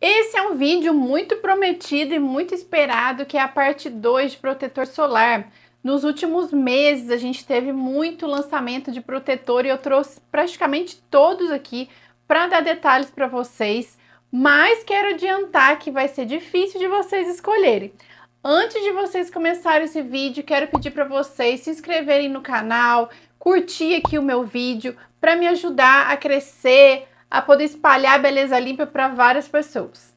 Esse é um vídeo muito prometido e muito esperado, que é a parte 2 de protetor solar. Nos últimos meses a gente teve muito lançamento de protetor e eu trouxe praticamente todos aqui para dar detalhes para vocês, mas quero adiantar que vai ser difícil de vocês escolherem. Antes de vocês começarem esse vídeo, quero pedir para vocês se inscreverem no canal, curtir aqui o meu vídeo para me ajudar a crescer, a poder espalhar a beleza limpa para várias pessoas.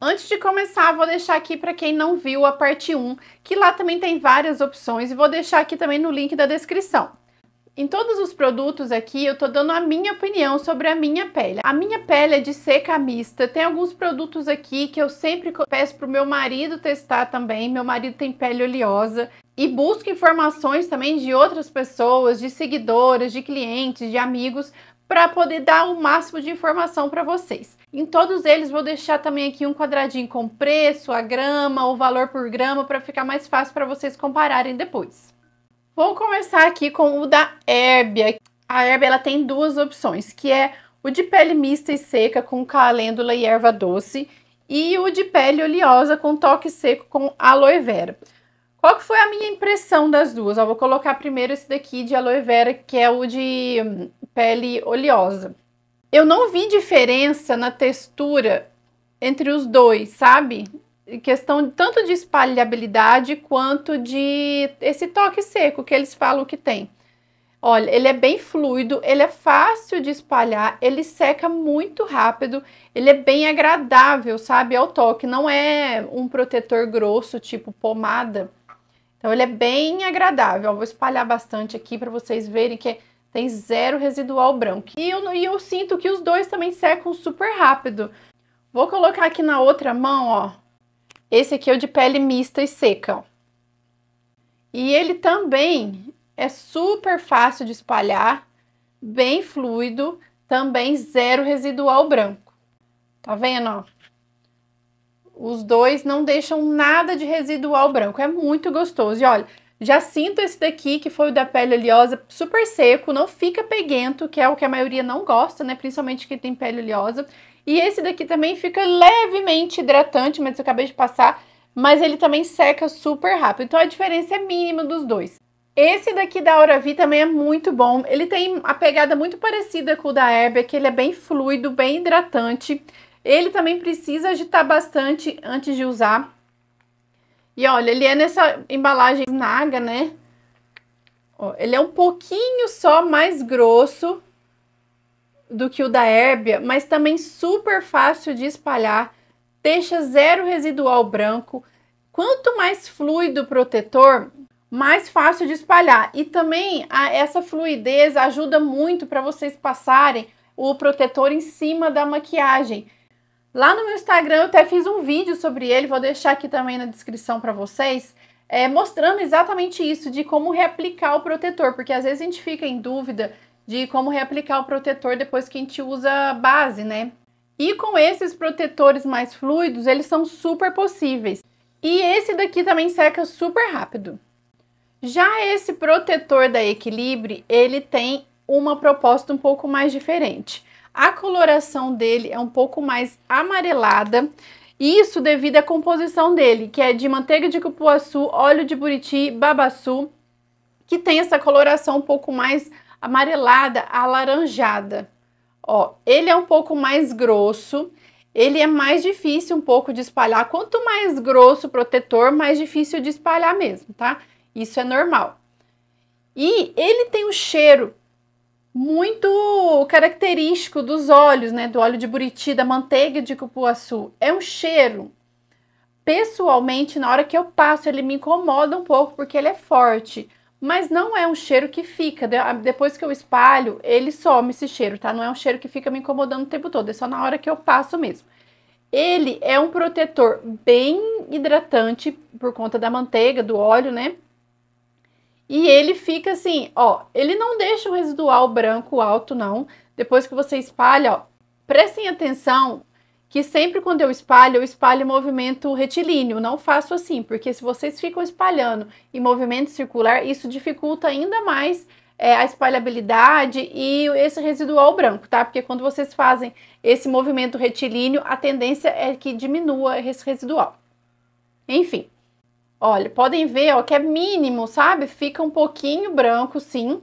Antes de começar, vou deixar aqui para quem não viu a parte 1, que lá também tem várias opções e vou deixar aqui também no link da descrição. Em todos os produtos aqui, eu tô dando a minha opinião sobre a minha pele. A minha pele é de seca mista. Tem alguns produtos aqui que eu sempre peço pro meu marido testar também. Meu marido tem pele oleosa. E busco informações também de outras pessoas, de seguidoras, de clientes, de amigos, para poder dar o máximo de informação para vocês. Em todos eles vou deixar também aqui um quadradinho com preço, a grama, o valor por grama, para ficar mais fácil para vocês compararem depois. Vou começar aqui com o da Herbia. A Herbia ela tem duas opções, que é o de pele mista e seca com calêndula e erva doce e o de pele oleosa com toque seco com aloe vera. Qual que foi a minha impressão das duas? Eu vou colocar primeiro esse daqui de aloe vera, que é o de hum, pele oleosa. Eu não vi diferença na textura entre os dois, sabe? questão tanto de espalhabilidade quanto de esse toque seco que eles falam que tem. Olha, ele é bem fluido, ele é fácil de espalhar, ele seca muito rápido, ele é bem agradável, sabe, ao toque. Não é um protetor grosso, tipo pomada. Então, ele é bem agradável. Eu vou espalhar bastante aqui para vocês verem que tem zero residual branco. E eu, e eu sinto que os dois também secam super rápido. Vou colocar aqui na outra mão, ó, esse aqui é o de pele mista e seca. Ó. E ele também é super fácil de espalhar, bem fluido, também zero residual branco. Tá vendo, ó? Os dois não deixam nada de residual branco, é muito gostoso. E olha, já sinto esse daqui, que foi o da pele oleosa, super seco, não fica peguento, que é o que a maioria não gosta, né? Principalmente quem tem pele oleosa. E esse daqui também fica levemente hidratante, mas eu acabei de passar, mas ele também seca super rápido. Então a diferença é mínima dos dois. Esse daqui da Auravi também é muito bom. Ele tem a pegada muito parecida com o da Herbia, que ele é bem fluido, bem hidratante. Ele também precisa agitar bastante antes de usar. E olha, ele é nessa embalagem naga, né? Ó, ele é um pouquinho só mais grosso do que o da herbia, mas também super fácil de espalhar, deixa zero residual branco. Quanto mais fluido o protetor, mais fácil de espalhar. E também a, essa fluidez ajuda muito para vocês passarem o protetor em cima da maquiagem. Lá no meu Instagram eu até fiz um vídeo sobre ele, vou deixar aqui também na descrição para vocês, é, mostrando exatamente isso, de como reaplicar o protetor, porque às vezes a gente fica em dúvida de como reaplicar o protetor depois que a gente usa base, né? E com esses protetores mais fluidos, eles são super possíveis. E esse daqui também seca super rápido. Já esse protetor da Equilibre, ele tem uma proposta um pouco mais diferente. A coloração dele é um pouco mais amarelada, isso devido à composição dele, que é de manteiga de cupuaçu, óleo de buriti, babaçu, que tem essa coloração um pouco mais amarelada amarelada, alaranjada. Ó, ele é um pouco mais grosso, ele é mais difícil um pouco de espalhar. Quanto mais grosso o protetor, mais difícil de espalhar mesmo, tá? Isso é normal. E ele tem um cheiro muito característico dos óleos, né? Do óleo de buriti, da manteiga de cupuaçu. É um cheiro. Pessoalmente, na hora que eu passo, ele me incomoda um pouco porque ele é forte mas não é um cheiro que fica. Ah, depois que eu espalho, ele some esse cheiro, tá? Não é um cheiro que fica me incomodando o tempo todo, é só na hora que eu passo mesmo. Ele é um protetor bem hidratante por conta da manteiga, do óleo, né? E ele fica assim, ó, ele não deixa um residual branco alto não. Depois que você espalha, ó, prestem atenção que sempre quando eu espalho, eu espalho movimento retilíneo, não faço assim, porque se vocês ficam espalhando em movimento circular, isso dificulta ainda mais é, a espalhabilidade e esse residual branco, tá? Porque quando vocês fazem esse movimento retilíneo, a tendência é que diminua esse residual. Enfim, olha, podem ver ó, que é mínimo, sabe? Fica um pouquinho branco, sim,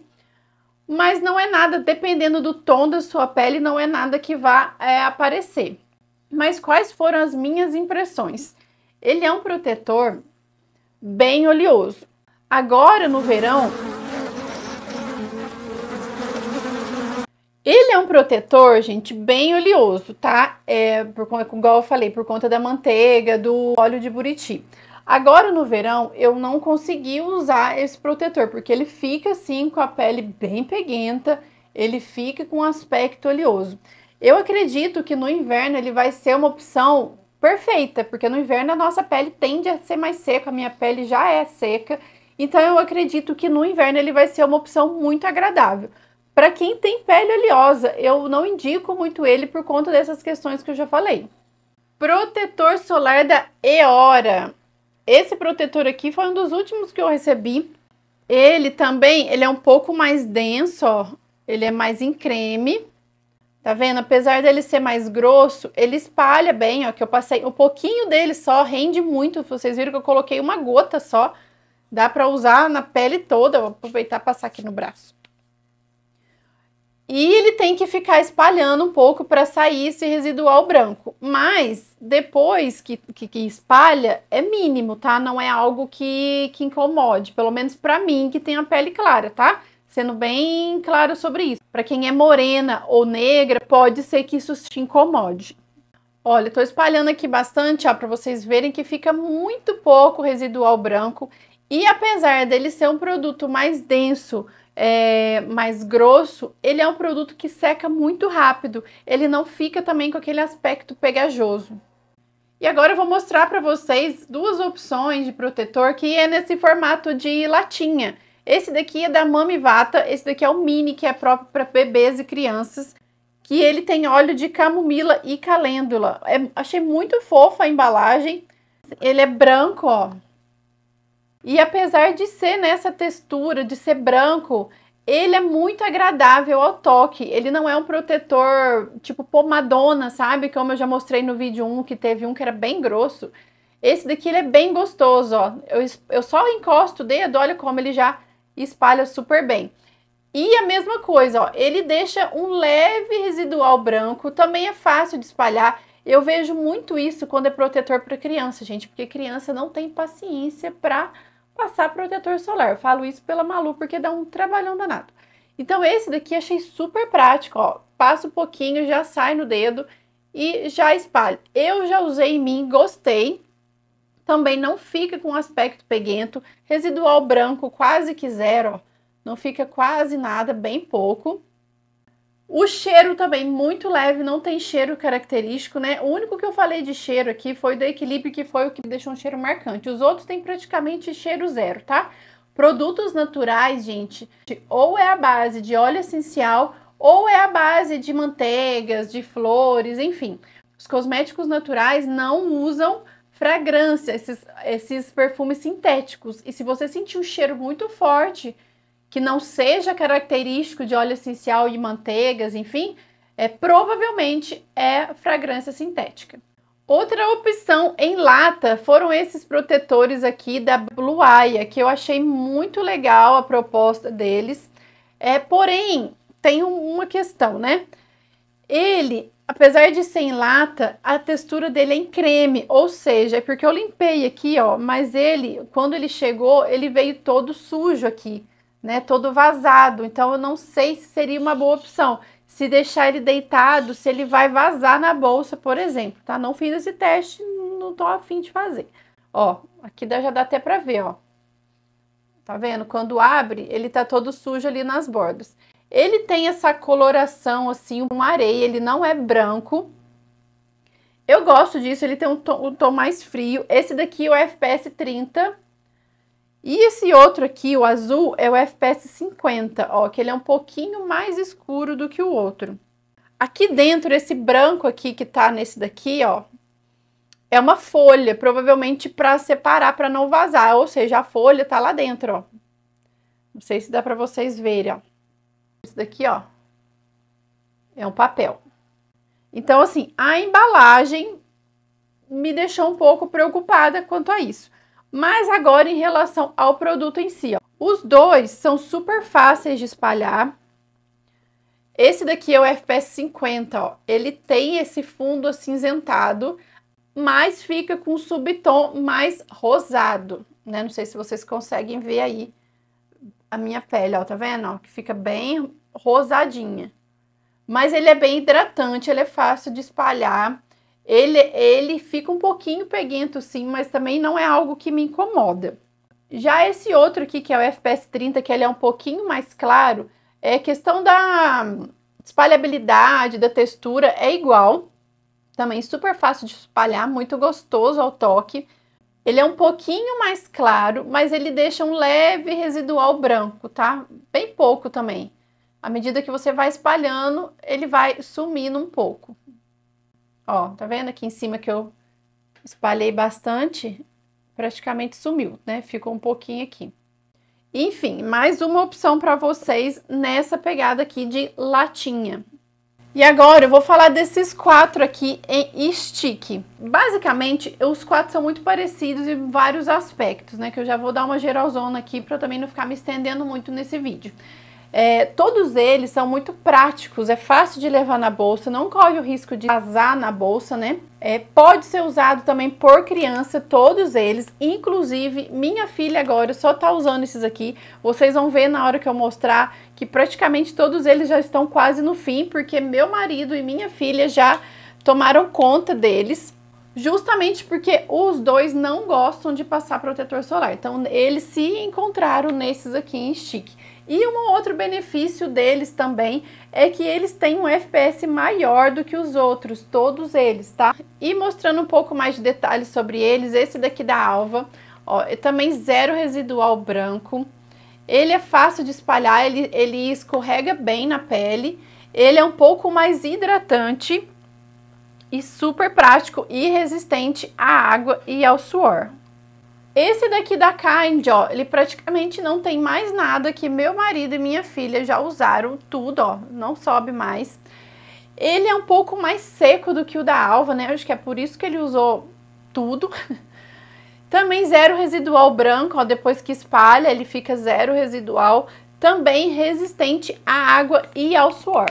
mas não é nada, dependendo do tom da sua pele, não é nada que vá é, aparecer. Mas quais foram as minhas impressões? Ele é um protetor bem oleoso. Agora no verão, Ele é um protetor, gente, bem oleoso, tá? É, por, igual eu falei, por conta da manteiga, do óleo de buriti. Agora no verão eu não consegui usar esse protetor, porque ele fica assim com a pele bem peguenta, ele fica com aspecto oleoso. Eu acredito que no inverno ele vai ser uma opção perfeita, porque no inverno a nossa pele tende a ser mais seca, a minha pele já é seca, então eu acredito que no inverno ele vai ser uma opção muito agradável. Para quem tem pele oleosa, eu não indico muito ele por conta dessas questões que eu já falei. Protetor solar da Eora. Esse protetor aqui foi um dos últimos que eu recebi. Ele também, ele é um pouco mais denso, ó. Ele é mais em creme. Tá vendo? Apesar dele ser mais grosso, ele espalha bem, ó, que eu passei o um pouquinho dele só, rende muito. Vocês viram que eu coloquei uma gota só. Dá pra usar na pele toda, vou aproveitar e passar aqui no braço. E ele tem que ficar espalhando um pouco para sair esse residual branco. Mas depois que, que, que, espalha, é mínimo, tá? Não é algo que, que incomode, pelo menos para mim que tem a pele clara, tá? sendo bem claro sobre isso. Para quem é morena ou negra, pode ser que isso te incomode. Olha, estou espalhando aqui bastante, para vocês verem que fica muito pouco residual branco. E apesar dele ser um produto mais denso, é, mais grosso, ele é um produto que seca muito rápido. Ele não fica também com aquele aspecto pegajoso. E agora eu vou mostrar para vocês duas opções de protetor que é nesse formato de latinha. Esse daqui é da Mami Vata, esse daqui é o mini, que é próprio para bebês e crianças, que ele tem óleo de camomila e calêndula. É, achei muito fofa a embalagem. Ele é branco, ó. E apesar de ser nessa textura, de ser branco, ele é muito agradável ao toque. Ele não é um protetor tipo pomadona, sabe? Como eu já mostrei no vídeo 1, que teve um que era bem grosso. Esse daqui ele é bem gostoso, ó. Eu, eu só encosto o dedo, olha como ele já espalha super bem. E a mesma coisa, ó, ele deixa um leve residual branco, também é fácil de espalhar. Eu vejo muito isso quando é protetor para criança, gente, porque criança não tem paciência para passar protetor solar. Eu falo isso pela Malu porque dá um trabalhão danado. Então esse daqui achei super prático, ó. Passa um pouquinho, já sai no dedo e já espalha. Eu já usei em mim, gostei também não fica com aspecto peguento, residual branco quase que zero, não fica quase nada, bem pouco. O cheiro também muito leve, não tem cheiro característico, né? O único que eu falei de cheiro aqui foi do equilíbrio, que foi o que deixou um cheiro marcante. Os outros têm praticamente cheiro zero, tá? Produtos naturais, gente, ou é a base de óleo essencial, ou é a base de manteigas, de flores, enfim. Os cosméticos naturais não usam fragrância, esses, esses perfumes sintéticos. E se você sentir um cheiro muito forte, que não seja característico de óleo essencial e manteigas, enfim, é provavelmente é fragrância sintética. Outra opção em lata foram esses protetores aqui da Blue Aya, que eu achei muito legal a proposta deles. É, porém, tem uma questão, né? Ele Apesar de ser em lata, a textura dele é em creme, ou seja, é porque eu limpei aqui, ó, mas ele, quando ele chegou, ele veio todo sujo aqui, né, todo vazado, então eu não sei se seria uma boa opção. Se deixar ele deitado, se ele vai vazar na bolsa, por exemplo, tá? Não fiz esse teste, não tô afim de fazer. Ó, aqui já dá até pra ver, ó. Tá vendo? Quando abre, ele tá todo sujo ali nas bordas. Ele tem essa coloração assim, uma areia, ele não é branco. Eu gosto disso, ele tem um tom, um tom mais frio. Esse daqui é o FPS 30. E esse outro aqui, o azul, é o FPS 50, ó, que ele é um pouquinho mais escuro do que o outro. Aqui dentro, esse branco aqui que tá nesse daqui, ó, é uma folha, provavelmente para separar, para não vazar, ou seja, a folha tá lá dentro, ó. Não sei se dá para vocês verem, ó. Isso daqui, ó, é um papel. Então, assim, a embalagem me deixou um pouco preocupada quanto a isso. Mas agora em relação ao produto em si, ó, os dois são super fáceis de espalhar. Esse daqui é o FPS 50, ó. Ele tem esse fundo acinzentado, mas fica com um subtom mais rosado, né? Não sei se vocês conseguem ver aí a minha pele, ó, tá vendo? Ó, que fica bem rosadinha. Mas ele é bem hidratante, ele é fácil de espalhar. Ele, ele fica um pouquinho peguento sim, mas também não é algo que me incomoda. Já esse outro aqui, que é o FPS 30, que ele é um pouquinho mais claro, é questão da espalhabilidade, da textura, é igual. Também super fácil de espalhar, muito gostoso ao toque. Ele é um pouquinho mais claro, mas ele deixa um leve residual branco, tá? Bem pouco também. À medida que você vai espalhando, ele vai sumindo um pouco. Ó, tá vendo aqui em cima que eu espalhei bastante? Praticamente sumiu, né? Ficou um pouquinho aqui. Enfim, mais uma opção para vocês nessa pegada aqui de latinha. E agora eu vou falar desses quatro aqui em stick. Basicamente, os quatro são muito parecidos em vários aspectos, né? Que eu já vou dar uma geralzona aqui para também não ficar me estendendo muito nesse vídeo. É, todos eles são muito práticos, é fácil de levar na bolsa, não corre o risco de vazar na bolsa, né? É, pode ser usado também por criança, todos eles, inclusive minha filha agora só tá usando esses aqui. Vocês vão ver na hora que eu mostrar que praticamente todos eles já estão quase no fim, porque meu marido e minha filha já tomaram conta deles justamente porque os dois não gostam de passar protetor solar. Então, eles se encontraram nesses aqui em stick. E um outro benefício deles também é que eles têm um FPS maior do que os outros, todos eles, tá? E mostrando um pouco mais de detalhes sobre eles, esse daqui da Alva, ó, é também zero residual branco. Ele é fácil de espalhar, ele, ele escorrega bem na pele, ele é um pouco mais hidratante e super prático e resistente à água e ao suor. Esse daqui da Kind, ó, ele praticamente não tem mais nada que meu marido e minha filha já usaram tudo, ó, não sobe mais. Ele é um pouco mais seco do que o da Alva, né? Acho que é por isso que ele usou tudo. Também zero residual branco, ó, depois que espalha, ele fica zero residual. Também resistente à água e ao suor.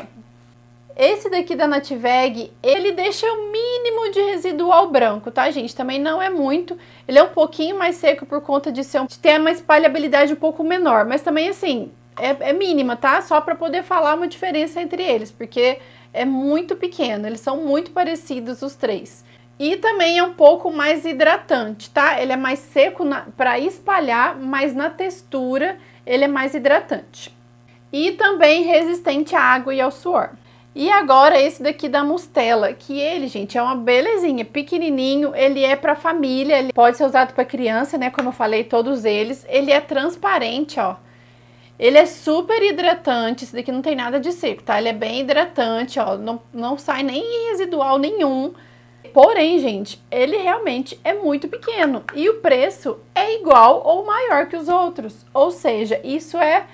Esse daqui da Nativeg, ele deixa o mínimo de residual branco, tá, gente? Também não é muito. Ele é um pouquinho mais seco por conta de, ser um, de ter uma espalhabilidade um pouco menor. Mas também, assim, é, é mínima, tá? Só para poder falar uma diferença entre eles, porque é muito pequeno. Eles são muito parecidos os três. E também é um pouco mais hidratante, tá? Ele é mais seco para espalhar, mas na textura ele é mais hidratante. E também resistente à água e ao suor. E agora esse daqui da Mustela, que ele, gente, é uma belezinha, pequenininho, ele é para família, ele pode ser usado para criança, né, como eu falei, todos eles. Ele é transparente, ó. Ele é super hidratante, esse daqui não tem nada de seco, tá? Ele é bem hidratante, ó, não, não sai nem residual nenhum. Porém, gente, ele realmente é muito pequeno e o preço é igual ou maior que os outros. Ou seja, isso é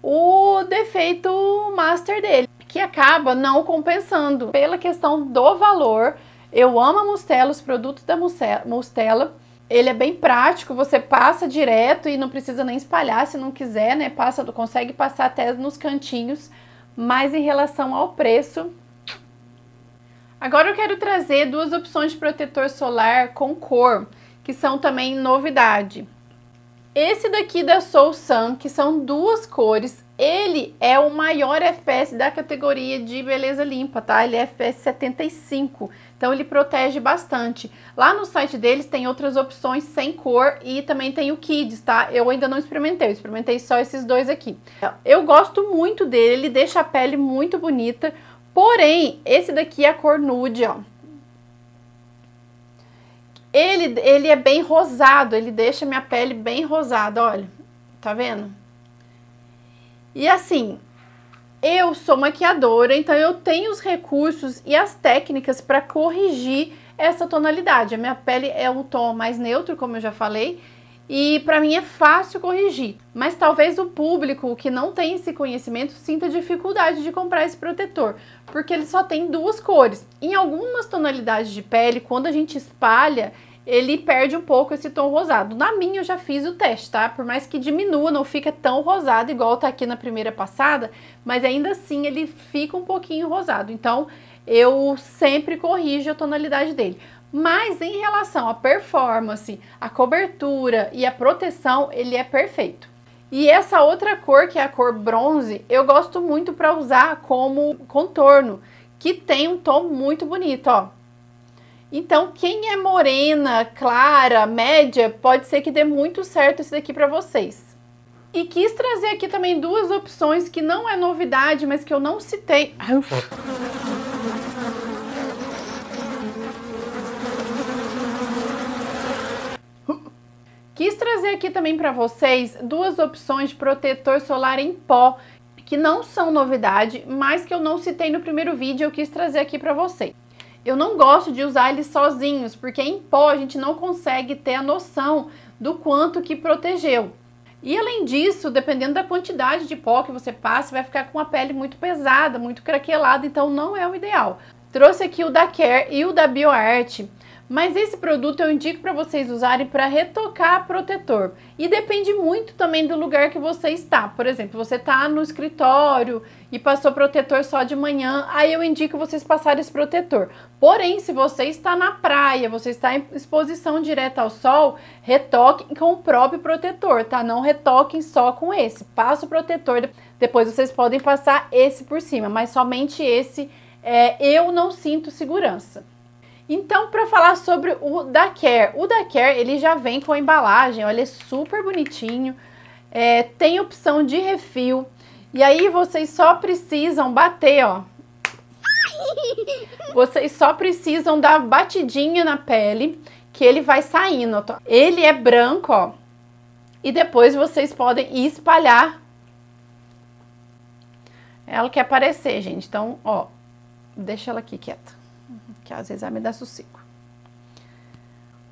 o defeito master dele que acaba não compensando pela questão do valor. Eu amo a Mustela, os produtos da Mustela. Ele é bem prático, você passa direto e não precisa nem espalhar se não quiser, né? Passa, consegue passar até nos cantinhos. Mas em relação ao preço, Agora eu quero trazer duas opções de protetor solar com cor, que são também novidade. Esse daqui da Soul Sun, que são duas cores, ele é o maior FPS da categoria de beleza limpa, tá? Ele é FPS 75, então ele protege bastante. Lá no site deles tem outras opções sem cor e também tem o Kids, tá? Eu ainda não experimentei, eu experimentei só esses dois aqui. Eu gosto muito dele, ele deixa a pele muito bonita, porém, esse daqui é a cor nude, ó. Ele, ele é bem rosado, ele deixa minha pele bem rosada, olha. Tá vendo? E assim, eu sou maquiadora, então eu tenho os recursos e as técnicas para corrigir essa tonalidade. A minha pele é um tom mais neutro, como eu já falei, e para mim é fácil corrigir. Mas talvez o público que não tem esse conhecimento sinta dificuldade de comprar esse protetor, porque ele só tem duas cores. Em algumas tonalidades de pele, quando a gente espalha, ele perde um pouco esse tom rosado. Na minha eu já fiz o teste, tá? Por mais que diminua, não fica tão rosado igual tá aqui na primeira passada, mas ainda assim ele fica um pouquinho rosado. Então, eu sempre corrijo a tonalidade dele. Mas em relação à performance, à cobertura e à proteção, ele é perfeito. E essa outra cor, que é a cor bronze, eu gosto muito para usar como contorno, que tem um tom muito bonito, ó. Então, quem é morena, clara, média, pode ser que dê muito certo esse daqui para vocês. E quis trazer aqui também duas opções que não é novidade, mas que eu não citei. Quis trazer aqui também para vocês duas opções de protetor solar em pó que não são novidade, mas que eu não citei no primeiro vídeo, eu quis trazer aqui para vocês. Eu não gosto de usar eles sozinhos, porque em pó a gente não consegue ter a noção do quanto que protegeu. E além disso, dependendo da quantidade de pó que você passa, vai ficar com a pele muito pesada, muito craquelada, então não é o ideal. Trouxe aqui o da Care e o da BioArt. Mas esse produto eu indico para vocês usarem para retocar protetor. E depende muito também do lugar que você está. Por exemplo, você está no escritório e passou protetor só de manhã, aí eu indico vocês passarem esse protetor. Porém, se você está na praia, você está em exposição direta ao sol, retoque com o próprio protetor, tá? Não retoquem só com esse. Passa o protetor, depois vocês podem passar esse por cima, mas somente esse é, eu não sinto segurança. Então, para falar sobre o da Care, o da Care ele já vem com a embalagem, olha, é super bonitinho, é, tem opção de refil, e aí vocês só precisam bater, ó. Vocês só precisam dar batidinha na pele, que ele vai saindo. Ó. Ele é branco, ó, e depois vocês podem espalhar. Ela quer aparecer, gente, então, ó, deixa ela aqui quieta que às vezes é me dá sossego.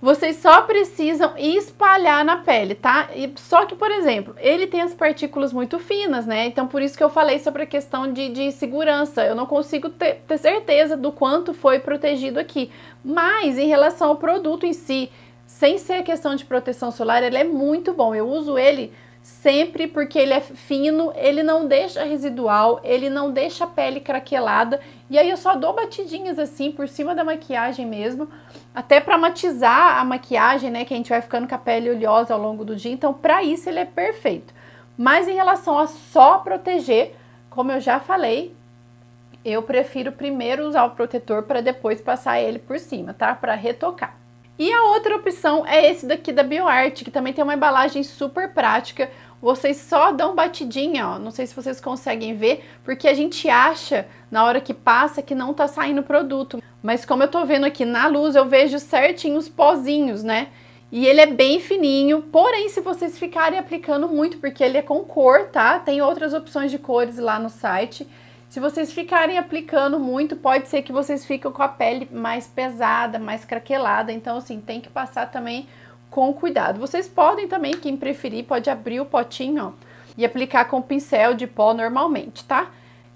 Vocês só precisam espalhar na pele, tá? E só que, por exemplo, ele tem as partículas muito finas, né? Então, por isso que eu falei sobre a questão de, de segurança. Eu não consigo ter, ter certeza do quanto foi protegido aqui. Mas, em relação ao produto em si, sem ser a questão de proteção solar, ele é muito bom. Eu uso ele sempre porque ele é fino, ele não deixa residual, ele não deixa a pele craquelada. E aí eu só dou batidinhas assim por cima da maquiagem mesmo, até para matizar a maquiagem, né, que a gente vai ficando com a pele oleosa ao longo do dia. Então, para isso ele é perfeito. Mas em relação a só proteger, como eu já falei, eu prefiro primeiro usar o protetor para depois passar ele por cima, tá? Para retocar. E a outra opção é esse daqui da BioArt, que também tem uma embalagem super prática. Vocês só dão batidinha, ó. Não sei se vocês conseguem ver, porque a gente acha na hora que passa que não tá saindo produto. Mas como eu tô vendo aqui na luz, eu vejo certinho os pozinhos, né? E ele é bem fininho, porém se vocês ficarem aplicando muito, porque ele é com cor, tá? Tem outras opções de cores lá no site. Se vocês ficarem aplicando muito, pode ser que vocês ficam com a pele mais pesada, mais craquelada. Então, assim, tem que passar também com cuidado. Vocês podem também, quem preferir, pode abrir o potinho ó, e aplicar com pincel de pó normalmente, tá?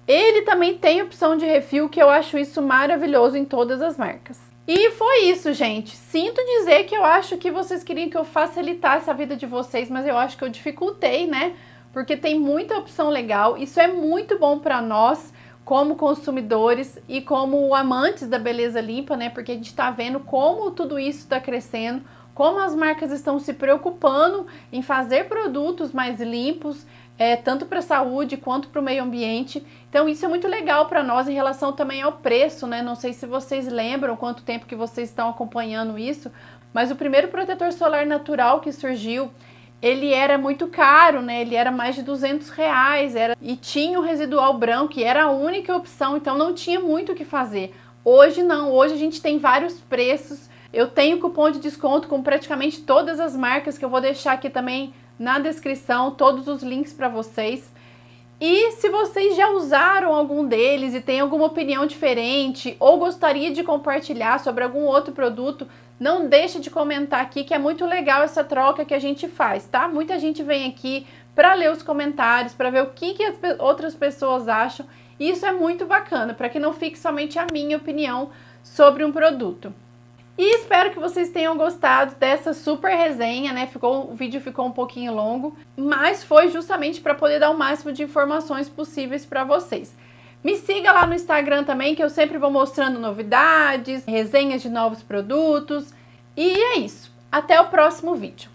Ele também tem opção de refil, que eu acho isso maravilhoso em todas as marcas. E foi isso, gente. Sinto dizer que eu acho que vocês queriam que eu facilitasse a vida de vocês, mas eu acho que eu dificultei, né? porque tem muita opção legal. Isso é muito bom para nós como consumidores e como amantes da beleza limpa, né? Porque a gente está vendo como tudo isso está crescendo, como as marcas estão se preocupando em fazer produtos mais limpos, é, tanto para a saúde quanto para o meio ambiente. Então isso é muito legal para nós em relação também ao preço, né? Não sei se vocês lembram quanto tempo que vocês estão acompanhando isso, mas o primeiro protetor solar natural que surgiu ele era muito caro, né? Ele era mais de 200 reais, era e tinha o residual branco, que era a única opção, então não tinha muito o que fazer. Hoje não, hoje a gente tem vários preços. Eu tenho cupom de desconto com praticamente todas as marcas que eu vou deixar aqui também na descrição, todos os links para vocês. E se vocês já usaram algum deles e tem alguma opinião diferente ou gostaria de compartilhar sobre algum outro produto, não deixe de comentar aqui que é muito legal essa troca que a gente faz, tá? Muita gente vem aqui para ler os comentários, para ver o que, que as pe outras pessoas acham. Isso é muito bacana, para que não fique somente a minha opinião sobre um produto. E espero que vocês tenham gostado dessa super resenha, né? Ficou, o vídeo ficou um pouquinho longo, mas foi justamente para poder dar o máximo de informações possíveis para vocês. Me siga lá no Instagram também, que eu sempre vou mostrando novidades, resenhas de novos produtos. E é isso. Até o próximo vídeo.